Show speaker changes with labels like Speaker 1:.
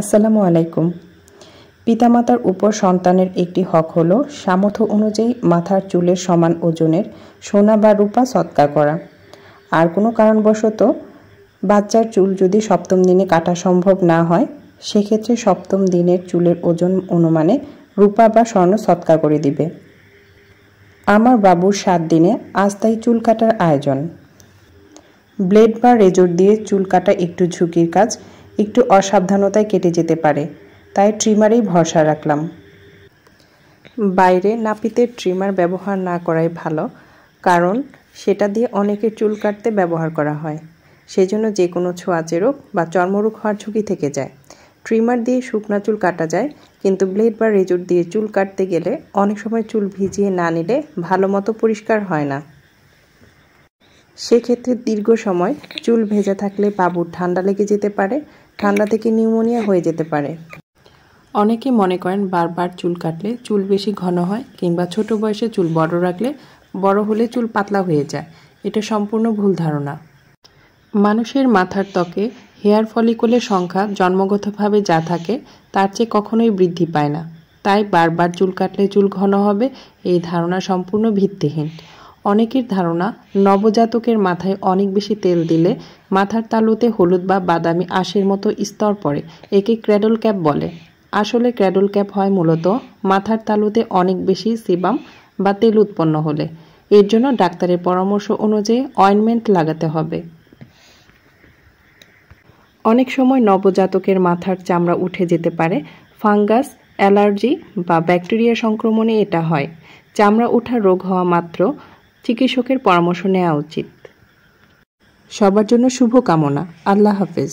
Speaker 1: আসসালামু আলাইকুম পিতামাতার উপর সন্তানের একটি হক হল সামর্থ্য অনুযায়ী মাথার চুলের সমান ওজনের সোনা বা রূপা সৎকার করা আর কোনো কারণবশত বাচ্চার চুল যদি সপ্তম দিনে কাটা সম্ভব না হয় সেক্ষেত্রে সপ্তম দিনের চুলের ওজন অনুমানে রূপা বা স্বর্ণ সৎকার করে দিবে আমার বাবুর সাত দিনে আস্থায়ী চুল কাটার আয়োজন ব্লেড বা রেজর দিয়ে চুল কাটা একটু ঝুঁকির কাজ একটু অসাবধানতায় কেটে যেতে পারে তাই ট্রিমারেই ভরসা রাখলাম বাইরে নাপিতের ট্রিমার ব্যবহার না করাই ভালো কারণ সেটা দিয়ে অনেকে চুল কাটতে ব্যবহার করা হয় সেজন্য যে কোনো ছোঁয়াচে রোগ বা চর্মরোগ হওয়ার ঝুঁকি থেকে যায় ট্রিমার দিয়ে শুকনা চুল কাটা যায় কিন্তু ব্লেড বা রেজর দিয়ে চুল কাটতে গেলে অনেক সময় চুল ভিজিয়ে না নিলে ভালো মতো পরিষ্কার হয় না সেক্ষেত্রে দীর্ঘ সময় চুল ভেজা থাকলে বাবুর ঠান্ডা লেগে যেতে পারে ঠান্ডা থেকে নিউমোনিয়া হয়ে যেতে পারে অনেকে মনে করেন বারবার চুল কাটলে চুল বেশি ঘন হয় কিংবা ছোট বয়সে চুল বড় রাখলে বড় হলে চুল পাতলা হয়ে যায় এটা সম্পূর্ণ ভুল ধারণা মানুষের মাথার ত্বকে হেয়ার ফলিকলের সংখ্যা জন্মগতভাবে যা থাকে তার চেয়ে কখনোই বৃদ্ধি পায় না তাই বারবার চুল কাটলে চুল ঘন হবে এই ধারণা সম্পূর্ণ ভিত্তিহীন অনেকের ধারণা নবজাতকের মাথায় অনেক বেশি তেল দিলে মাথার তালুতে হলুদ বা বাদামি আঁশের মতো স্তর পড়ে একে ক্র্যাডল ক্যাপ বলে আসলে ক্র্যাডল ক্যাপ হয় মূলত মাথার তালুতে অনেক বেশি সিবাম বা তেল উৎপন্ন হলে এর জন্য ডাক্তারের পরামর্শ অনুযায়ী অয়েনমেন্ট লাগাতে হবে অনেক সময় নবজাতকের মাথার চামড়া উঠে যেতে পারে ফাঙ্গাস অ্যালার্জি বা ব্যাকটেরিয়া সংক্রমণে এটা হয় চামড়া ওঠা রোগ হওয়া মাত্র চিকিৎসকের পরামর্শ নেওয়া উচিত সবার জন্য শুভকামনা আল্লাহ হাফেজ